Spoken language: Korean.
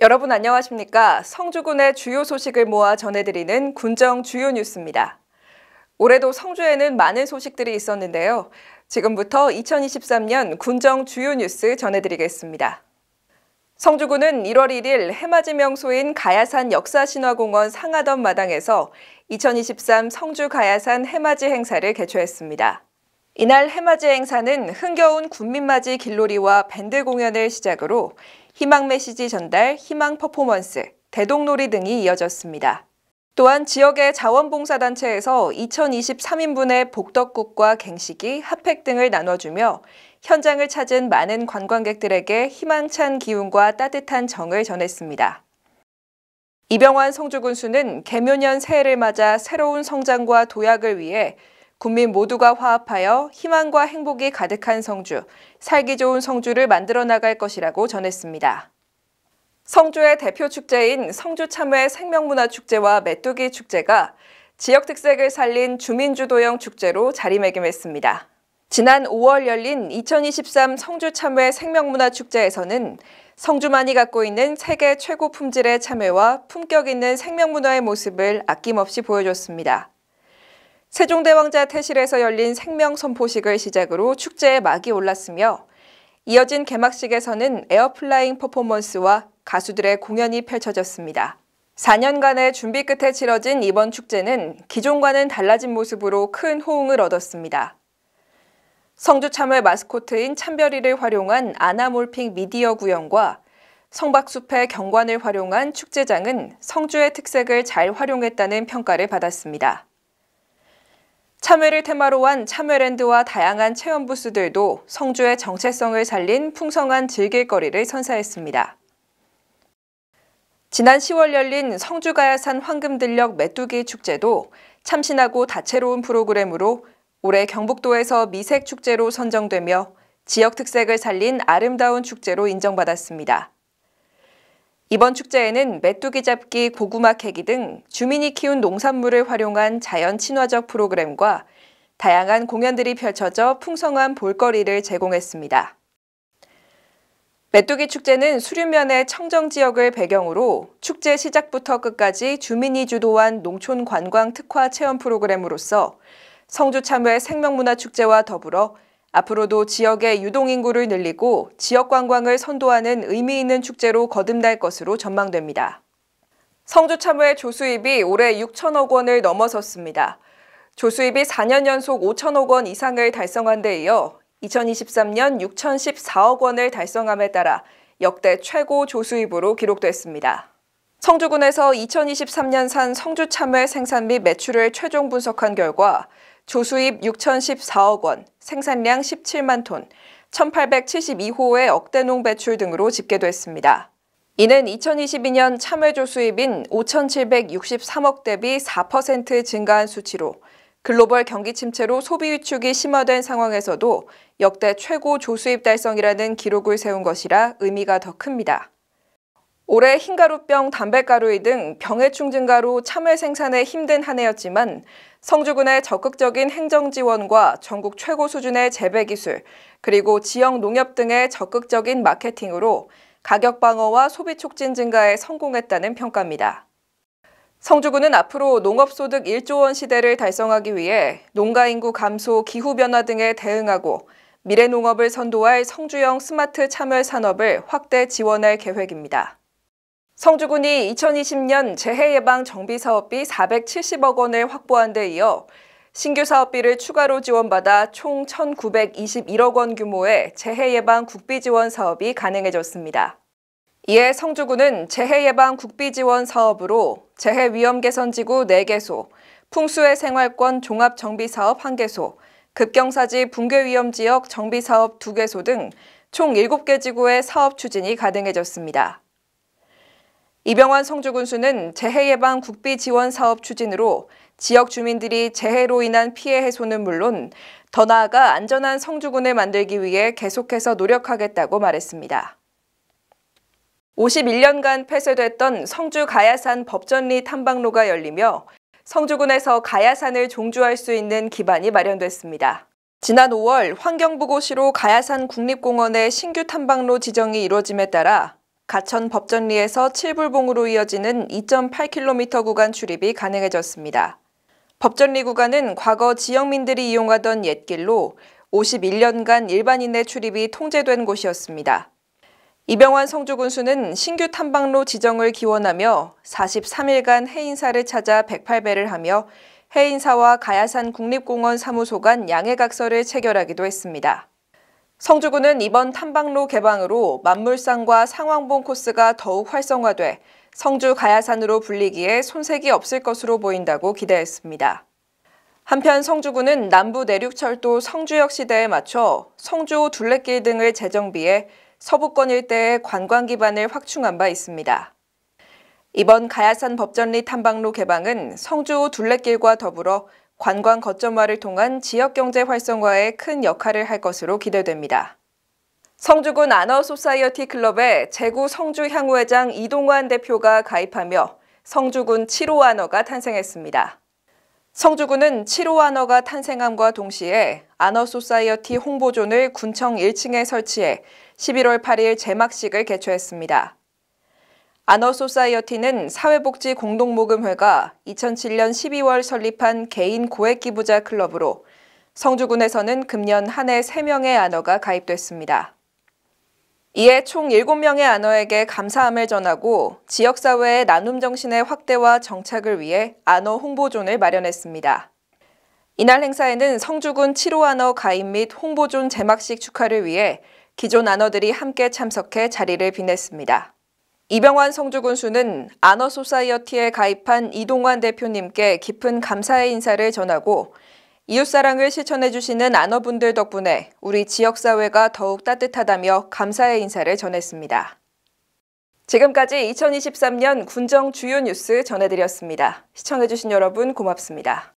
여러분 안녕하십니까? 성주군의 주요 소식을 모아 전해드리는 군정 주요 뉴스입니다. 올해도 성주에는 많은 소식들이 있었는데요. 지금부터 2023년 군정 주요 뉴스 전해드리겠습니다. 성주군은 1월 1일 해맞이 명소인 가야산 역사신화공원 상하던 마당에서 2023 성주 가야산 해맞이 행사를 개최했습니다. 이날 해맞이 행사는 흥겨운 군민맞이 길놀이와 밴드 공연을 시작으로 희망 메시지 전달, 희망 퍼포먼스, 대동놀이 등이 이어졌습니다. 또한 지역의 자원봉사단체에서 2023인분의 복덕국과 갱식이, 핫팩 등을 나눠주며 현장을 찾은 많은 관광객들에게 희망찬 기운과 따뜻한 정을 전했습니다. 이병환 성주군수는 개묘년 새해를 맞아 새로운 성장과 도약을 위해 국민 모두가 화합하여 희망과 행복이 가득한 성주, 살기 좋은 성주를 만들어 나갈 것이라고 전했습니다. 성주의 대표 축제인 성주참외 생명문화축제와 메뚜기 축제가 지역 특색을 살린 주민주도형 축제로 자리매김했습니다. 지난 5월 열린 2023 성주참외 생명문화축제에서는 성주만이 갖고 있는 세계 최고 품질의 참외와 품격 있는 생명문화의 모습을 아낌없이 보여줬습니다. 세종대왕자 태실에서 열린 생명선포식을 시작으로 축제의 막이 올랐으며 이어진 개막식에서는 에어플라잉 퍼포먼스와 가수들의 공연이 펼쳐졌습니다. 4년간의 준비 끝에 치러진 이번 축제는 기존과는 달라진 모습으로 큰 호응을 얻었습니다. 성주참외 마스코트인 참별이를 활용한 아나몰핑 미디어 구현과 성박숲의 경관을 활용한 축제장은 성주의 특색을 잘 활용했다는 평가를 받았습니다. 참외를 테마로 한 참외랜드와 다양한 체험 부스들도 성주의 정체성을 살린 풍성한 즐길거리를 선사했습니다. 지난 10월 열린 성주가야산 황금들녘 메뚜기 축제도 참신하고 다채로운 프로그램으로 올해 경북도에서 미색축제로 선정되며 지역 특색을 살린 아름다운 축제로 인정받았습니다. 이번 축제에는 메뚜기 잡기, 고구마 캐기 등 주민이 키운 농산물을 활용한 자연 친화적 프로그램과 다양한 공연들이 펼쳐져 풍성한 볼거리를 제공했습니다. 메뚜기 축제는 수류면의 청정 지역을 배경으로 축제 시작부터 끝까지 주민이 주도한 농촌 관광 특화 체험 프로그램으로서 성주 참외 생명문화축제와 더불어 앞으로도 지역의 유동인구를 늘리고 지역 관광을 선도하는 의미 있는 축제로 거듭날 것으로 전망됩니다. 성주참외 조수입이 올해 6천억 원을 넘어섰습니다. 조수입이 4년 연속 5천억 원 이상을 달성한 데 이어 2023년 6,014억 원을 달성함에 따라 역대 최고 조수입으로 기록됐습니다. 성주군에서 2023년 산 성주참외 생산 및 매출을 최종 분석한 결과 조수입 6,014억 원, 생산량 17만 톤, 1,872호의 억대농 배출 등으로 집계됐습니다. 이는 2022년 참외조 수입인 5,763억 대비 4% 증가한 수치로 글로벌 경기 침체로 소비 위축이 심화된 상황에서도 역대 최고 조수입 달성이라는 기록을 세운 것이라 의미가 더 큽니다. 올해 흰가루병, 담배가루이 등 병해충 증가로 참외 생산에 힘든 한 해였지만 성주군의 적극적인 행정 지원과 전국 최고 수준의 재배 기술, 그리고 지역 농협 등의 적극적인 마케팅으로 가격 방어와 소비 촉진 증가에 성공했다는 평가입니다. 성주군은 앞으로 농업소득 1조 원 시대를 달성하기 위해 농가 인구 감소, 기후변화 등에 대응하고 미래농업을 선도할 성주형 스마트 참외 산업을 확대 지원할 계획입니다. 성주군이 2020년 재해예방 정비사업비 470억 원을 확보한 데 이어 신규 사업비를 추가로 지원받아 총 1,921억 원 규모의 재해예방 국비지원 사업이 가능해졌습니다. 이에 성주군은 재해예방 국비지원 사업으로 재해위험개선지구 4개소, 풍수의 생활권 종합정비사업 1개소, 급경사지 붕괴위험지역 정비사업 2개소 등 총 7개 지구의 사업 추진이 가능해졌습니다. 이병환 성주군수는 재해 예방 국비 지원 사업 추진으로 지역 주민들이 재해로 인한 피해 해소는 물론 더 나아가 안전한 성주군을 만들기 위해 계속해서 노력하겠다고 말했습니다. 51년간 폐쇄됐던 성주 가야산 법전리 탐방로가 열리며 성주군에서 가야산을 종주할 수 있는 기반이 마련됐습니다. 지난 5월 환경부고시로 가야산 국립공원의 신규 탐방로 지정이 이뤄짐에 따라 가천 법전리에서 칠불봉으로 이어지는 2.8km 구간 출입이 가능해졌습니다. 법전리 구간은 과거 지역민들이 이용하던 옛길로 51년간 일반인의 출입이 통제된 곳이었습니다. 이병환 성주군수는 신규 탐방로 지정을 기원하며 43일간 해인사를 찾아 108배를 하며 해인사와 가야산 국립공원 사무소 간 양해각서를 체결하기도 했습니다. 성주군은 이번 탐방로 개방으로 만물상과 상황봉 코스가 더욱 활성화돼 성주 가야산으로 불리기에 손색이 없을 것으로 보인다고 기대했습니다. 한편 성주군은 남부 내륙철도 성주역 시대에 맞춰 성주 둘레길 등을 재정비해 서부권 일대의 관광 기반을 확충한 바 있습니다. 이번 가야산 법전리 탐방로 개방은 성주 둘레길과 더불어 관광 거점화를 통한 지역 경제 활성화에 큰 역할을 할 것으로 기대됩니다. 성주군 아너 소사이어티 클럽에 제구 성주 향후회장 이동환 대표가 가입하며 성주군 7호 아너가 탄생했습니다. 성주군은 7호 아너가 탄생함과 동시에 아너 소사이어티 홍보존을 군청 1층에 설치해 11월 8일 제막식을 개최했습니다. 아너소사이어티는 사회복지 공동모금회가 2007년 12월 설립한 개인 고액기부자 클럽으로 성주군에서는 금년 한 해 3명의 아너가 가입됐습니다. 이에 총 7명의 아너에게 감사함을 전하고 지역사회의 나눔 정신의 확대와 정착을 위해 아너 홍보존을 마련했습니다. 이날 행사에는 성주군 7호 아너 가입 및 홍보존 제막식 축하를 위해 기존 아너들이 함께 참석해 자리를 빛냈습니다. 이병환 성주군수는 아너소사이어티에 가입한 이동환 대표님께 깊은 감사의 인사를 전하고 이웃사랑을 실천해주시는 아너분들 덕분에 우리 지역사회가 더욱 따뜻하다며 감사의 인사를 전했습니다. 지금까지 2023년 군정 주요 뉴스 전해드렸습니다. 시청해주신 여러분 고맙습니다.